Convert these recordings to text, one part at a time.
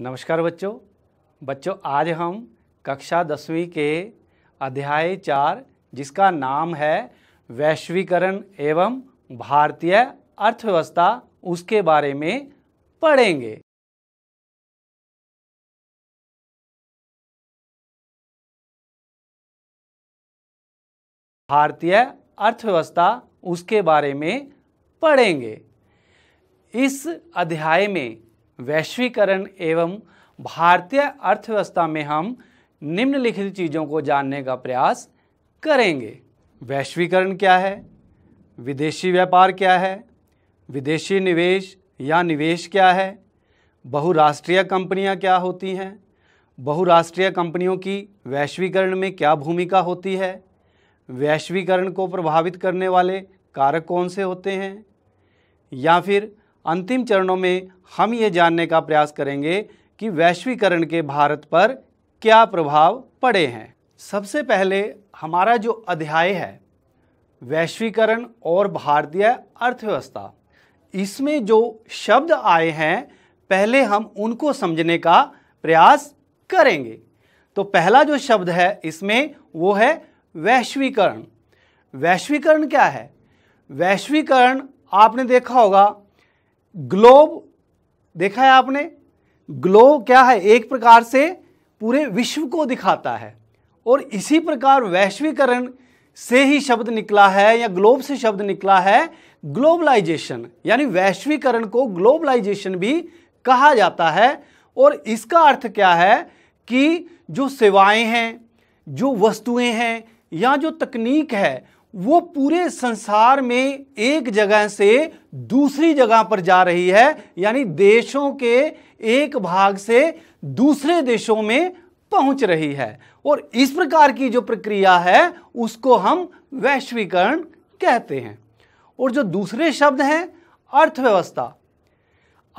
नमस्कार बच्चों बच्चों आज हम कक्षा दसवीं के अध्याय चार जिसका नाम है वैश्वीकरण एवं भारतीय अर्थव्यवस्था उसके बारे में पढ़ेंगे भारतीय अर्थव्यवस्था उसके बारे में पढ़ेंगे इस अध्याय में वैश्वीकरण एवं भारतीय अर्थव्यवस्था में हम निम्नलिखित चीज़ों को जानने का प्रयास करेंगे वैश्वीकरण क्या है विदेशी व्यापार क्या है विदेशी निवेश या निवेश क्या है बहुराष्ट्रीय कंपनियां क्या होती हैं बहुराष्ट्रीय कंपनियों की वैश्वीकरण में क्या भूमिका होती है वैश्वीकरण को प्रभावित करने वाले कारक कौन से होते हैं या फिर अंतिम चरणों में हम ये जानने का प्रयास करेंगे कि वैश्वीकरण के भारत पर क्या प्रभाव पड़े हैं सबसे पहले हमारा जो अध्याय है वैश्वीकरण और भारतीय अर्थव्यवस्था इसमें जो शब्द आए हैं पहले हम उनको समझने का प्रयास करेंगे तो पहला जो शब्द है इसमें वो है वैश्वीकरण वैश्वीकरण क्या है वैश्वीकरण आपने देखा होगा ग्लोब देखा है आपने ग्लोब क्या है एक प्रकार से पूरे विश्व को दिखाता है और इसी प्रकार वैश्वीकरण से ही शब्द निकला है या ग्लोब से शब्द निकला है ग्लोबलाइजेशन यानी वैश्वीकरण को ग्लोबलाइजेशन भी कहा जाता है और इसका अर्थ क्या है कि जो सेवाएं हैं जो वस्तुएं हैं या जो तकनीक है वो पूरे संसार में एक जगह से दूसरी जगह पर जा रही है यानी देशों के एक भाग से दूसरे देशों में पहुंच रही है और इस प्रकार की जो प्रक्रिया है उसको हम वैश्वीकरण कहते हैं और जो दूसरे शब्द हैं अर्थव्यवस्था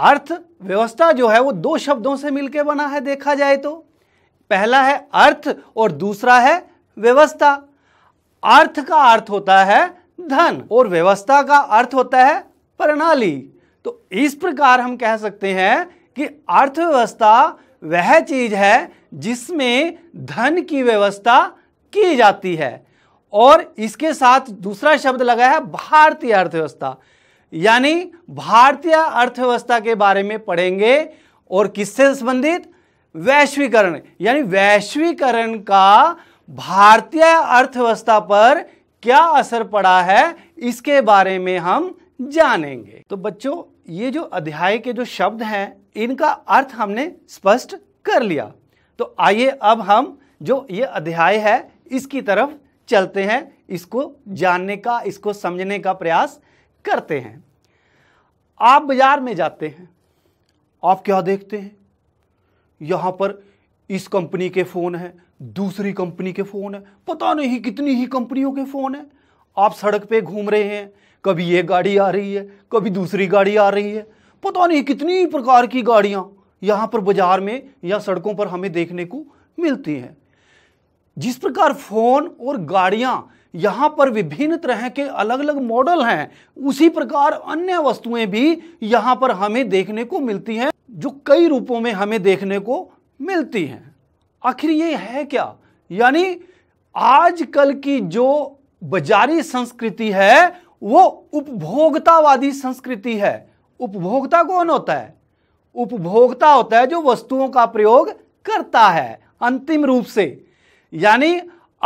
अर्थव्यवस्था जो है वो दो शब्दों से मिलकर बना है देखा जाए तो पहला है अर्थ और दूसरा है व्यवस्था अर्थ का अर्थ होता है धन और व्यवस्था का अर्थ होता है प्रणाली तो इस प्रकार हम कह सकते हैं कि अर्थव्यवस्था वह चीज है जिसमें धन की व्यवस्था की जाती है और इसके साथ दूसरा शब्द लगा है भारतीय अर्थव्यवस्था यानी भारतीय अर्थव्यवस्था के बारे में पढ़ेंगे और किससे संबंधित वैश्वीकरण यानी वैश्वीकरण का भारतीय अर्थव्यवस्था पर क्या असर पड़ा है इसके बारे में हम जानेंगे तो बच्चों ये जो अध्याय के जो शब्द हैं इनका अर्थ हमने स्पष्ट कर लिया तो आइए अब हम जो ये अध्याय है इसकी तरफ चलते हैं इसको जानने का इसको समझने का प्रयास करते हैं आप बाजार में जाते हैं आप क्या देखते हैं यहां पर इस कंपनी के फ़ोन हैं दूसरी कंपनी के फ़ोन है पता नहीं कितनी ही कंपनियों के फ़ोन है आप सड़क पे घूम रहे हैं कभी एक गाड़ी आ रही है कभी दूसरी गाड़ी आ रही है पता नहीं कितनी प्रकार की गाड़ियाँ यहाँ पर बाज़ार में या सड़कों पर हमें देखने को मिलती हैं जिस प्रकार फ़ोन और गाड़ियाँ यहाँ पर विभिन्न तरह के अलग अलग मॉडल हैं उसी प्रकार अन्य वस्तुएं भी यहाँ पर हमें देखने को मिलती हैं जो कई रूपों में हमें देखने को मिलती हैं आखिर ये है क्या यानी आजकल की जो बाजारी संस्कृति है वो उपभोक्तावादी संस्कृति है उपभोक्ता कौन होता है उपभोक्ता होता है जो वस्तुओं का प्रयोग करता है अंतिम रूप से यानी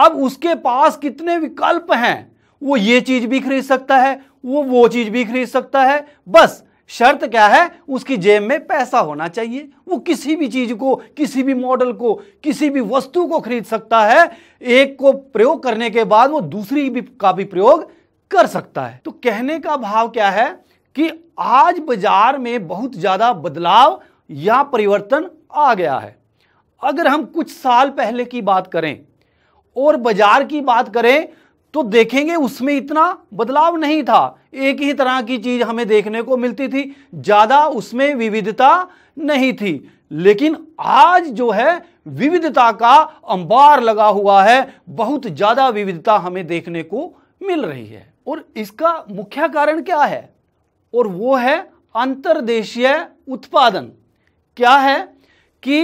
अब उसके पास कितने विकल्प हैं वो ये चीज भी खरीद सकता है वो वो चीज भी खरीद सकता है बस शर्त क्या है उसकी जेब में पैसा होना चाहिए वो किसी भी चीज को किसी भी मॉडल को किसी भी वस्तु को खरीद सकता है एक को प्रयोग करने के बाद वो दूसरी भी का भी प्रयोग कर सकता है तो कहने का भाव क्या है कि आज बाजार में बहुत ज्यादा बदलाव या परिवर्तन आ गया है अगर हम कुछ साल पहले की बात करें और बाजार की बात करें तो देखेंगे उसमें इतना बदलाव नहीं था एक ही तरह की चीज हमें देखने को मिलती थी ज्यादा उसमें विविधता नहीं थी लेकिन आज जो है विविधता का अंबार लगा हुआ है बहुत ज्यादा विविधता हमें देखने को मिल रही है और इसका मुख्य कारण क्या है और वो है अंतर्देशीय उत्पादन क्या है कि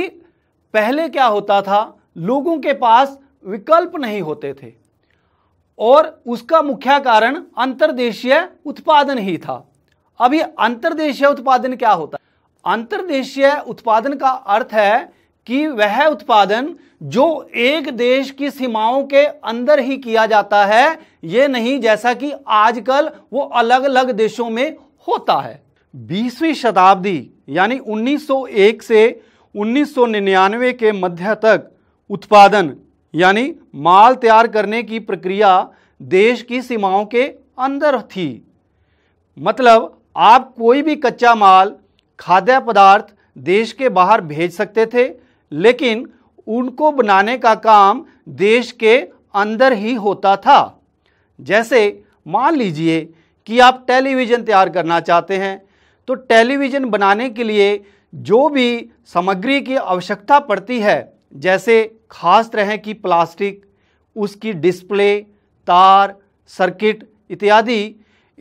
पहले क्या होता था लोगों के पास विकल्प नहीं होते थे और उसका मुख्य कारण अंतर्देशीय उत्पादन ही था अब ये अंतर्देशीय उत्पादन क्या होता है अंतर्देशीय उत्पादन का अर्थ है कि वह उत्पादन जो एक देश की सीमाओं के अंदर ही किया जाता है ये नहीं जैसा कि आजकल वो अलग अलग देशों में होता है बीसवीं शताब्दी यानी 1901 से 1999 के मध्य तक उत्पादन यानी माल तैयार करने की प्रक्रिया देश की सीमाओं के अंदर थी मतलब आप कोई भी कच्चा माल खाद्य पदार्थ देश के बाहर भेज सकते थे लेकिन उनको बनाने का काम देश के अंदर ही होता था जैसे मान लीजिए कि आप टेलीविज़न तैयार करना चाहते हैं तो टेलीविज़न बनाने के लिए जो भी सामग्री की आवश्यकता पड़ती है जैसे खास तरह की प्लास्टिक उसकी डिस्प्ले तार सर्किट इत्यादि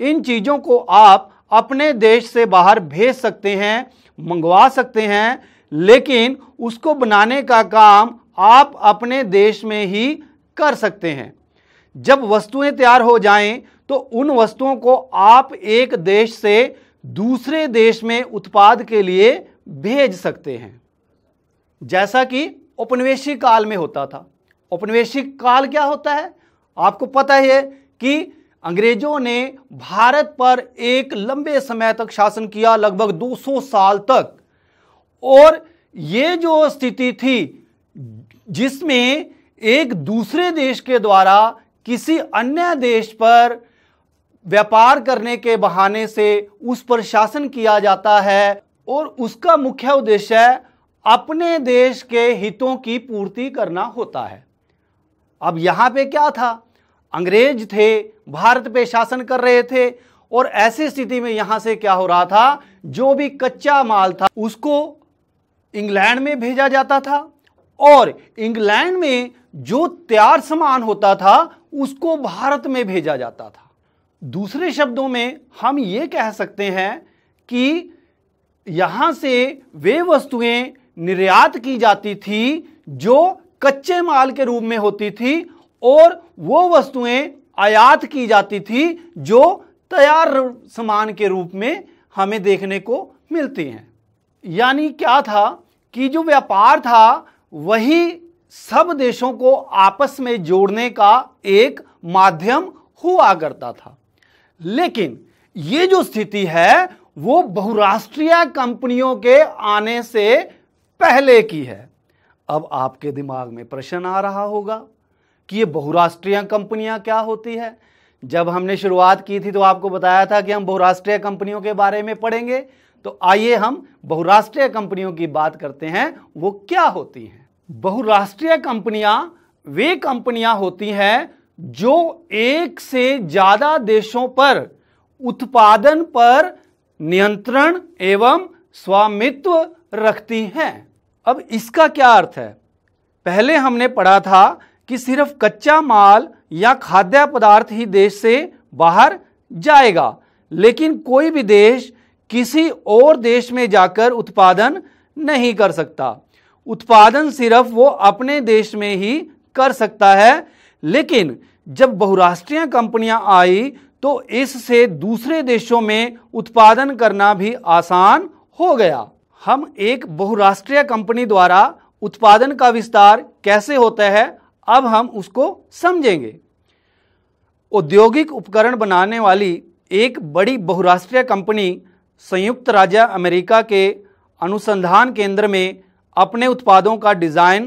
इन चीज़ों को आप अपने देश से बाहर भेज सकते हैं मंगवा सकते हैं लेकिन उसको बनाने का काम आप अपने देश में ही कर सकते हैं जब वस्तुएं तैयार हो जाएं तो उन वस्तुओं को आप एक देश से दूसरे देश में उत्पाद के लिए भेज सकते हैं जैसा कि उपनिवेशी काल में होता था औपनिवेशिक काल क्या होता है आपको पता है कि अंग्रेजों ने भारत पर एक लंबे समय तक शासन किया लगभग 200 साल तक और ये जो स्थिति थी जिसमें एक दूसरे देश के द्वारा किसी अन्य देश पर व्यापार करने के बहाने से उस पर शासन किया जाता है और उसका मुख्य उद्देश्य अपने देश के हितों की पूर्ति करना होता है अब यहां पे क्या था अंग्रेज थे भारत पे शासन कर रहे थे और ऐसी स्थिति में यहां से क्या हो रहा था जो भी कच्चा माल था उसको इंग्लैंड में भेजा जाता था और इंग्लैंड में जो तैयार सामान होता था उसको भारत में भेजा जाता था दूसरे शब्दों में हम ये कह सकते हैं कि यहां से वे वस्तुएं निर्यात की जाती थी जो कच्चे माल के रूप में होती थी और वो वस्तुएं आयात की जाती थी जो तैयार सामान के रूप में हमें देखने को मिलती हैं यानी क्या था कि जो व्यापार था वही सब देशों को आपस में जोड़ने का एक माध्यम हुआ करता था लेकिन ये जो स्थिति है वो बहुराष्ट्रीय कंपनियों के आने से पहले की है अब आपके दिमाग में प्रश्न आ रहा होगा कि ये बहुराष्ट्रीय कंपनियां क्या होती है जब हमने शुरुआत की थी तो आपको बताया था कि हम बहुराष्ट्रीय कंपनियों के बारे में पढ़ेंगे तो आइए हम बहुराष्ट्रीय कंपनियों की बात करते हैं वो क्या होती हैं बहुराष्ट्रीय कंपनियां वे कंपनियां होती हैं जो एक से ज़्यादा देशों पर उत्पादन पर नियंत्रण एवं स्वामित्व रखती हैं अब इसका क्या अर्थ है पहले हमने पढ़ा था कि सिर्फ कच्चा माल या खाद्य पदार्थ ही देश से बाहर जाएगा लेकिन कोई भी देश किसी और देश में जाकर उत्पादन नहीं कर सकता उत्पादन सिर्फ वो अपने देश में ही कर सकता है लेकिन जब बहुराष्ट्रीय कंपनियां आई तो इससे दूसरे देशों में उत्पादन करना भी आसान हो गया हम एक बहुराष्ट्रीय कंपनी द्वारा उत्पादन का विस्तार कैसे होता है अब हम उसको समझेंगे औद्योगिक उपकरण बनाने वाली एक बड़ी बहुराष्ट्रीय कंपनी संयुक्त राज्य अमेरिका के अनुसंधान केंद्र में अपने उत्पादों का डिज़ाइन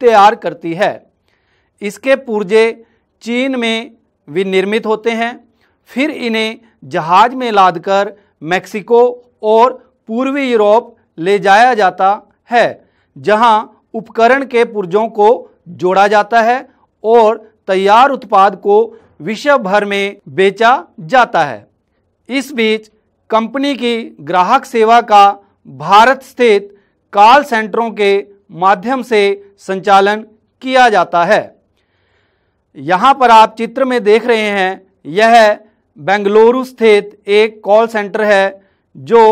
तैयार करती है इसके पुर्जे चीन में विनिर्मित होते हैं फिर इन्हें जहाज में लादकर मैक्सिको और पूर्वी यूरोप ले जाया जाता है जहां उपकरण के पुर्जों को जोड़ा जाता है और तैयार उत्पाद को विश्व भर में बेचा जाता है इस बीच कंपनी की ग्राहक सेवा का भारत स्थित कॉल सेंटरों के माध्यम से संचालन किया जाता है यहाँ पर आप चित्र में देख रहे हैं यह बेंगलुरु स्थित एक कॉल सेंटर है जो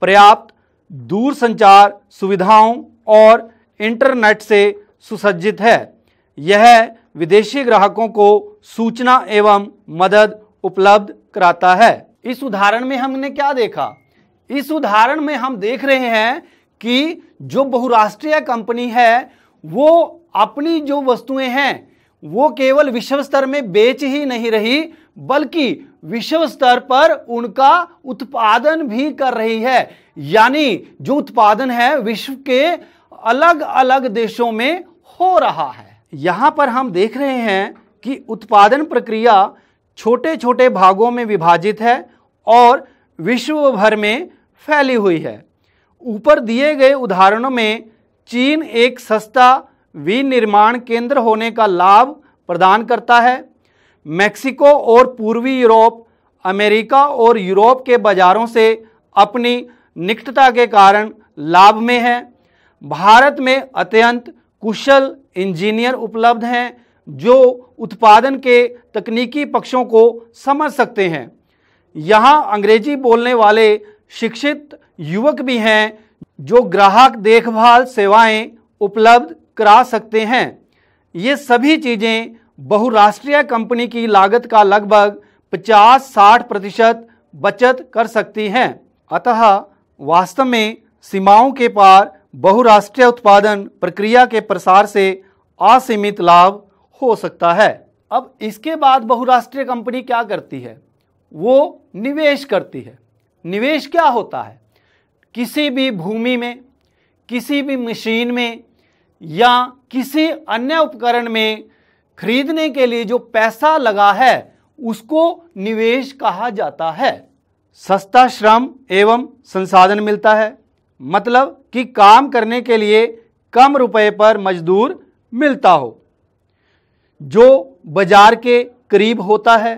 पर्याप्त दूर संचार सुविधाओं और इंटरनेट से सुसज्जित है यह विदेशी ग्राहकों को सूचना एवं मदद उपलब्ध कराता है इस उदाहरण में हमने क्या देखा इस उदाहरण में हम देख रहे हैं कि जो बहुराष्ट्रीय कंपनी है वो अपनी जो वस्तुएं हैं वो केवल विश्व स्तर में बेच ही नहीं रही बल्कि विश्व स्तर पर उनका उत्पादन भी कर रही है यानी जो उत्पादन है विश्व के अलग अलग देशों में हो रहा है यहां पर हम देख रहे हैं कि उत्पादन प्रक्रिया छोटे छोटे भागों में विभाजित है और विश्व भर में फैली हुई है ऊपर दिए गए उदाहरणों में चीन एक सस्ता विनिर्माण केंद्र होने का लाभ प्रदान करता है मैक्सिको और पूर्वी यूरोप अमेरिका और यूरोप के बाज़ारों से अपनी निकटता के कारण लाभ में है भारत में अत्यंत कुशल इंजीनियर उपलब्ध हैं जो उत्पादन के तकनीकी पक्षों को समझ सकते हैं यहाँ अंग्रेजी बोलने वाले शिक्षित युवक भी हैं जो ग्राहक देखभाल सेवाएं उपलब्ध करा सकते हैं ये सभी चीज़ें बहुराष्ट्रीय कंपनी की लागत का लगभग 50-60 प्रतिशत बचत कर सकती हैं अतः वास्तव में सीमाओं के पार बहुराष्ट्रीय उत्पादन प्रक्रिया के प्रसार से असीमित लाभ हो सकता है अब इसके बाद बहुराष्ट्रीय कंपनी क्या करती है वो निवेश करती है निवेश क्या होता है किसी भी भूमि में किसी भी मशीन में या किसी अन्य उपकरण में खरीदने के लिए जो पैसा लगा है उसको निवेश कहा जाता है सस्ता श्रम एवं संसाधन मिलता है मतलब कि काम करने के लिए कम रुपए पर मजदूर मिलता हो जो बाजार के करीब होता है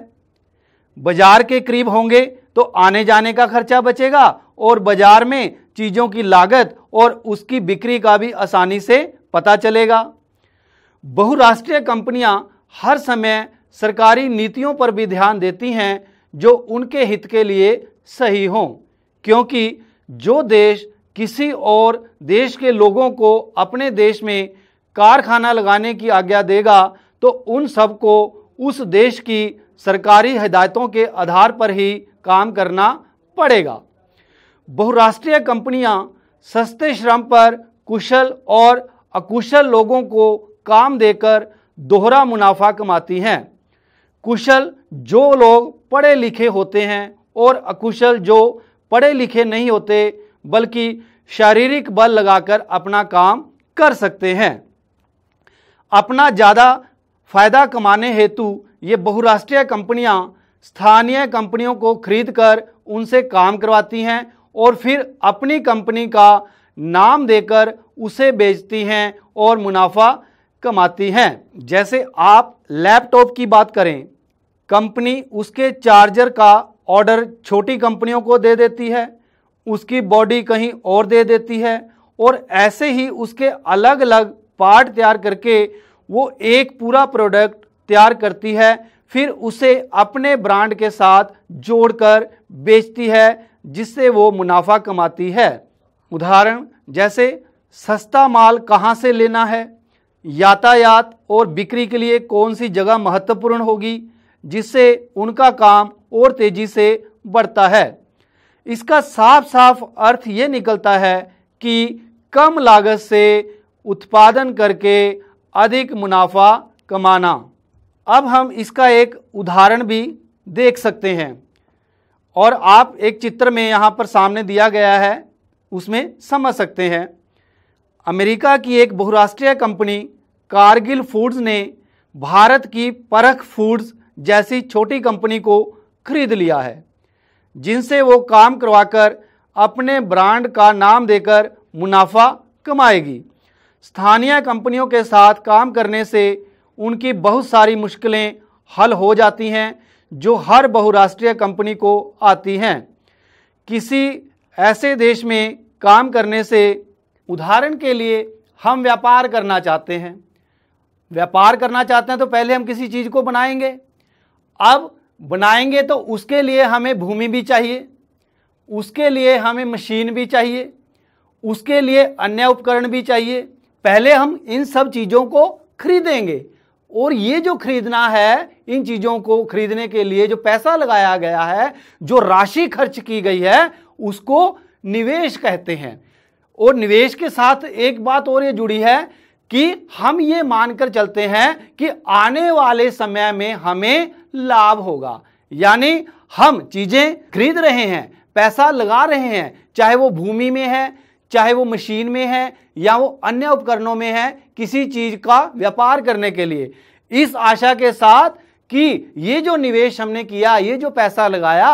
बाजार के करीब होंगे तो आने जाने का खर्चा बचेगा और बाजार में चीज़ों की लागत और उसकी बिक्री का भी आसानी से पता चलेगा बहुराष्ट्रीय कंपनियां हर समय सरकारी नीतियों पर भी ध्यान देती हैं जो उनके हित के लिए सही हों क्योंकि जो देश किसी और देश के लोगों को अपने देश में कारखाना लगाने की आज्ञा देगा तो उन सबको उस देश की सरकारी हिदायतों के आधार पर ही काम करना पड़ेगा बहुराष्ट्रीय कंपनियां सस्ते श्रम पर कुशल और अकुशल लोगों को काम देकर दोहरा मुनाफा कमाती हैं कुशल जो लोग पढ़े लिखे होते हैं और अकुशल जो पढ़े लिखे नहीं होते बल्कि शारीरिक बल लगाकर अपना काम कर सकते हैं अपना ज़्यादा फायदा कमाने हेतु ये बहुराष्ट्रीय कंपनियां स्थानीय कंपनियों को खरीदकर उनसे काम करवाती हैं और फिर अपनी कंपनी का नाम देकर उसे बेचती हैं और मुनाफा कमाती हैं जैसे आप लैपटॉप की बात करें कंपनी उसके चार्जर का ऑर्डर छोटी कंपनियों को दे देती है उसकी बॉडी कहीं और दे देती है और ऐसे ही उसके अलग अलग पार्ट तैयार करके वो एक पूरा प्रोडक्ट तैयार करती है फिर उसे अपने ब्रांड के साथ जोड़कर बेचती है जिससे वो मुनाफा कमाती है उदाहरण जैसे सस्ता माल कहाँ से लेना है यातायात और बिक्री के लिए कौन सी जगह महत्वपूर्ण होगी जिससे उनका काम और तेज़ी से बढ़ता है इसका साफ साफ अर्थ ये निकलता है कि कम लागत से उत्पादन करके अधिक मुनाफा कमाना अब हम इसका एक उदाहरण भी देख सकते हैं और आप एक चित्र में यहाँ पर सामने दिया गया है उसमें समझ सकते हैं अमेरिका की एक बहुराष्ट्रीय कंपनी कारगिल फूड्स ने भारत की परख फूड्स जैसी छोटी कंपनी को खरीद लिया है जिनसे वो काम करवाकर अपने ब्रांड का नाम देकर मुनाफा कमाएगी स्थानीय कंपनियों के साथ काम करने से उनकी बहुत सारी मुश्किलें हल हो जाती हैं जो हर बहुराष्ट्रीय कंपनी को आती हैं किसी ऐसे देश में काम करने से उदाहरण के लिए हम व्यापार करना चाहते हैं व्यापार करना चाहते हैं तो पहले हम किसी चीज़ को बनाएंगे अब बनाएंगे तो उसके लिए हमें भूमि भी चाहिए उसके लिए हमें मशीन भी चाहिए उसके लिए अन्य उपकरण भी चाहिए पहले हम इन सब चीज़ों को खरीदेंगे और ये जो खरीदना है इन चीज़ों को खरीदने के लिए जो पैसा लगाया गया है जो राशि खर्च की गई है उसको निवेश कहते हैं और निवेश के साथ एक बात और ये जुड़ी है कि हम ये मानकर चलते हैं कि आने वाले समय में हमें लाभ होगा यानी हम चीज़ें खरीद रहे हैं पैसा लगा रहे हैं चाहे वो भूमि में है चाहे वो मशीन में है या वो अन्य उपकरणों में है किसी चीज़ का व्यापार करने के लिए इस आशा के साथ कि ये जो निवेश हमने किया ये जो पैसा लगाया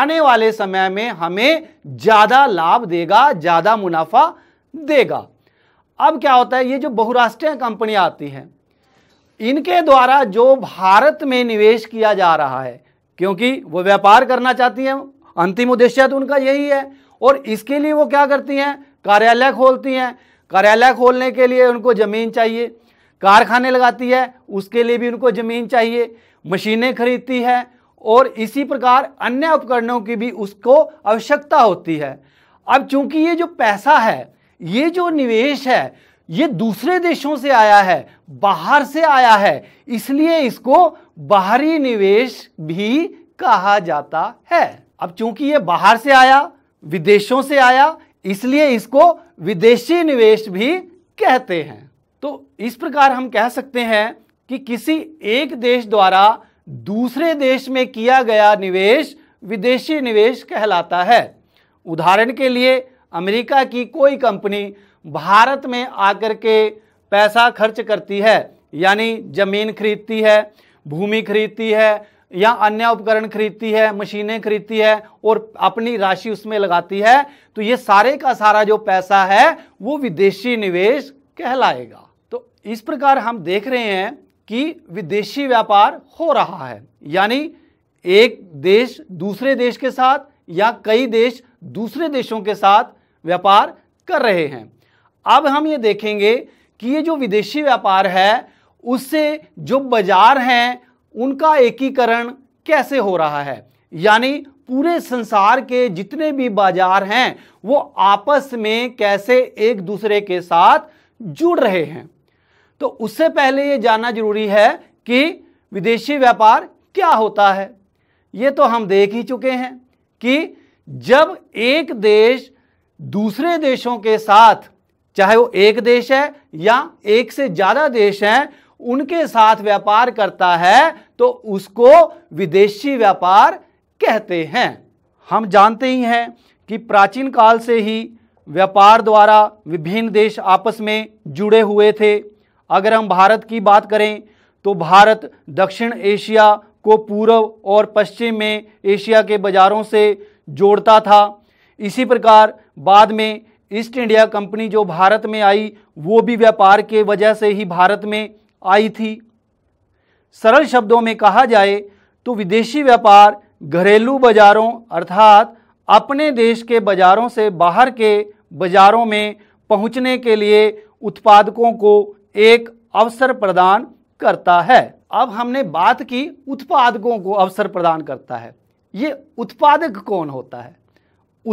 आने वाले समय में हमें ज़्यादा लाभ देगा ज़्यादा मुनाफा देगा अब क्या होता है ये जो बहुराष्ट्रीय कंपनियां आती हैं इनके द्वारा जो भारत में निवेश किया जा रहा है क्योंकि वो व्यापार करना चाहती हैं अंतिम उद्देश्य तो उनका यही है और इसके लिए वो क्या करती हैं कार्यालय खोलती हैं कार्यालय खोलने के लिए उनको ज़मीन चाहिए कारखाने लगाती है उसके लिए भी उनको ज़मीन चाहिए मशीनें खरीदती है और इसी प्रकार अन्य उपकरणों की भी उसको आवश्यकता होती है अब चूंकि ये जो पैसा है ये जो निवेश है ये दूसरे देशों से आया है बाहर से आया है इसलिए इसको बाहरी निवेश भी कहा जाता है अब चूंकि ये बाहर से आया विदेशों से आया इसलिए इसको विदेशी निवेश भी कहते हैं तो इस प्रकार हम कह सकते हैं कि किसी एक देश द्वारा दूसरे देश में किया गया निवेश विदेशी निवेश कहलाता है उदाहरण के लिए अमेरिका की कोई कंपनी भारत में आकर के पैसा खर्च करती है यानी जमीन खरीदती है भूमि खरीदती है या अन्य उपकरण खरीदती है मशीनें खरीदती है और अपनी राशि उसमें लगाती है तो ये सारे का सारा जो पैसा है वो विदेशी निवेश कहलाएगा तो इस प्रकार हम देख रहे हैं कि विदेशी व्यापार हो रहा है यानी एक देश दूसरे देश के साथ या कई देश दूसरे देशों के साथ व्यापार कर रहे हैं अब हम ये देखेंगे कि ये जो विदेशी व्यापार है उससे जो बाजार हैं उनका एकीकरण कैसे हो रहा है यानी पूरे संसार के जितने भी बाजार हैं वो आपस में कैसे एक दूसरे के साथ जुड़ रहे हैं तो उससे पहले ये जानना जरूरी है कि विदेशी व्यापार क्या होता है ये तो हम देख ही चुके हैं कि जब एक देश दूसरे देशों के साथ चाहे वो एक देश है या एक से ज़्यादा देश हैं उनके साथ व्यापार करता है तो उसको विदेशी व्यापार कहते हैं हम जानते ही हैं कि प्राचीन काल से ही व्यापार द्वारा विभिन्न देश आपस में जुड़े हुए थे अगर हम भारत की बात करें तो भारत दक्षिण एशिया को पूर्व और पश्चिम में एशिया के बाज़ारों से जोड़ता था इसी प्रकार बाद में ईस्ट इंडिया कंपनी जो भारत में आई वो भी व्यापार के वजह से ही भारत में आई थी सरल शब्दों में कहा जाए तो विदेशी व्यापार घरेलू बाज़ारों अर्थात अपने देश के बाज़ारों से बाहर के बाज़ारों में पहुंचने के लिए उत्पादकों को एक अवसर प्रदान करता है अब हमने बात की उत्पादकों को अवसर प्रदान करता है ये उत्पादक कौन होता है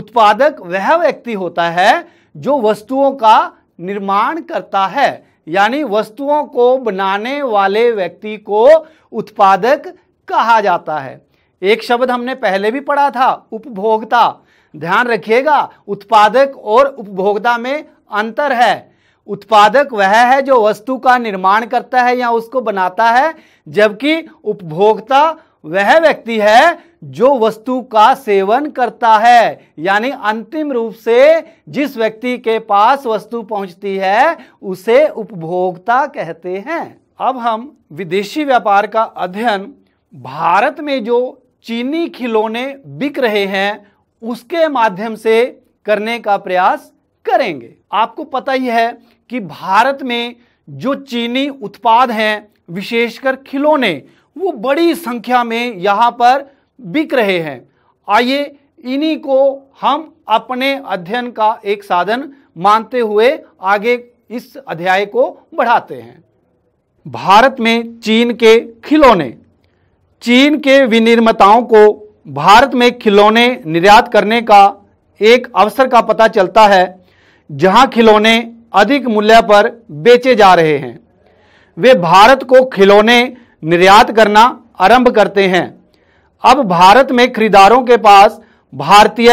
उत्पादक वह व्यक्ति होता है जो वस्तुओं का निर्माण करता है यानी वस्तुओं को बनाने वाले व्यक्ति को उत्पादक कहा जाता है एक शब्द हमने पहले भी पढ़ा था उपभोक्ता ध्यान रखिएगा उत्पादक और उपभोक्ता में अंतर है उत्पादक वह है जो वस्तु का निर्माण करता है या उसको बनाता है जबकि उपभोक्ता वह व्यक्ति है जो वस्तु का सेवन करता है यानी अंतिम रूप से जिस व्यक्ति के पास वस्तु पहुंचती है उसे उपभोक्ता कहते हैं अब हम विदेशी व्यापार का अध्ययन भारत में जो चीनी खिलौने बिक रहे हैं उसके माध्यम से करने का प्रयास करेंगे आपको पता ही है कि भारत में जो चीनी उत्पाद हैं विशेषकर खिलौने वो बड़ी संख्या में यहाँ पर बिक रहे हैं आइए इन्हीं को हम अपने अध्ययन का एक साधन मानते हुए आगे इस अध्याय को बढ़ाते हैं भारत में चीन के खिलौने चीन के विनिर्माताओं को भारत में खिलौने निर्यात करने का एक अवसर का पता चलता है जहां खिलौने अधिक मूल्य पर बेचे जा रहे हैं वे भारत को खिलौने निर्यात करना आरंभ करते हैं अब भारत में खरीदारों के पास भारतीय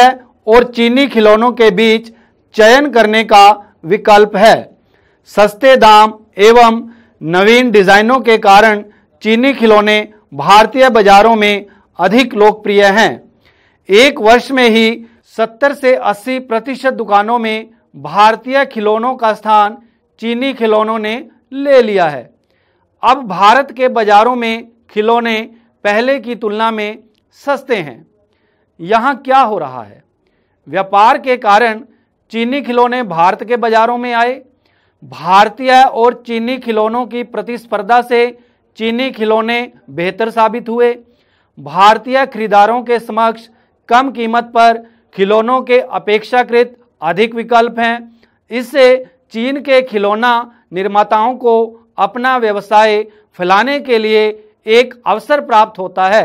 और चीनी खिलौनों के बीच चयन करने का विकल्प है सस्ते दाम एवं नवीन डिजाइनों के कारण चीनी खिलौने भारतीय बाजारों में अधिक लोकप्रिय हैं एक वर्ष में ही 70 से 80 प्रतिशत दुकानों में भारतीय खिलौनों का स्थान चीनी खिलौनों ने ले लिया है अब भारत के बाज़ारों में खिलौने पहले की तुलना में सस्ते हैं यहाँ क्या हो रहा है व्यापार के कारण चीनी खिलौने भारत के बाज़ारों में आए भारतीय और चीनी खिलौनों की प्रतिस्पर्धा से चीनी खिलौने बेहतर साबित हुए भारतीय खरीदारों के समक्ष कम कीमत पर खिलौनों के अपेक्षाकृत अधिक विकल्प हैं इससे चीन के खिलौना निर्माताओं को अपना व्यवसाय फैलाने के लिए एक अवसर प्राप्त होता है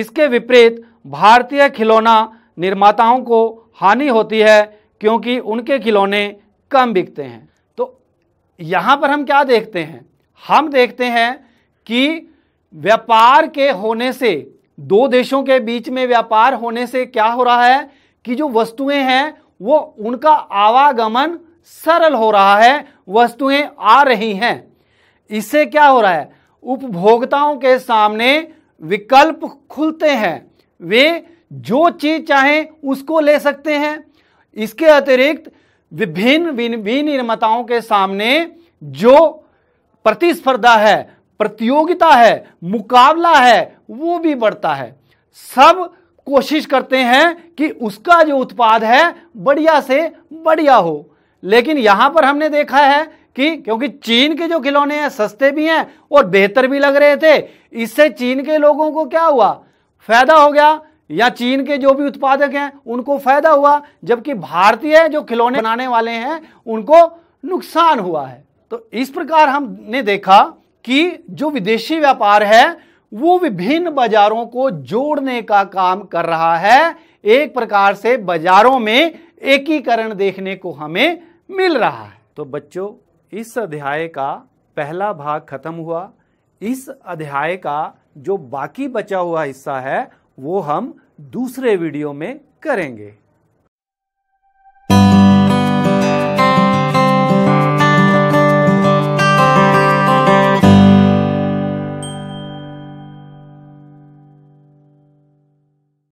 इसके विपरीत भारतीय खिलौना निर्माताओं को हानि होती है क्योंकि उनके खिलौने कम बिकते हैं तो यहाँ पर हम क्या देखते हैं हम देखते हैं कि व्यापार के होने से दो देशों के बीच में व्यापार होने से क्या हो रहा है कि जो वस्तुएं हैं वो उनका आवागमन सरल हो रहा है वस्तुएं आ रही हैं इससे क्या हो रहा है उपभोक्ताओं के सामने विकल्प खुलते हैं वे जो चीज चाहें उसको ले सकते हैं इसके अतिरिक्त विभिन्न विनिर्माताओं के सामने जो प्रतिस्पर्धा है प्रतियोगिता है मुकाबला है वो भी बढ़ता है सब कोशिश करते हैं कि उसका जो उत्पाद है बढ़िया से बढ़िया हो लेकिन यहाँ पर हमने देखा है कि क्योंकि चीन के जो खिलौने हैं सस्ते भी हैं और बेहतर भी लग रहे थे इससे चीन के लोगों को क्या हुआ फायदा हो गया या चीन के जो भी उत्पादक हैं उनको फायदा हुआ जबकि भारतीय जो खिलौने बनाने वाले हैं उनको नुकसान हुआ है तो इस प्रकार हमने देखा कि जो विदेशी व्यापार है वो विभिन्न बाजारों को जोड़ने का काम कर रहा है एक प्रकार से बाजारों में एकीकरण देखने को हमें मिल रहा है तो बच्चों इस अध्याय का पहला भाग खत्म हुआ इस अध्याय का जो बाकी बचा हुआ हिस्सा है वो हम दूसरे वीडियो में करेंगे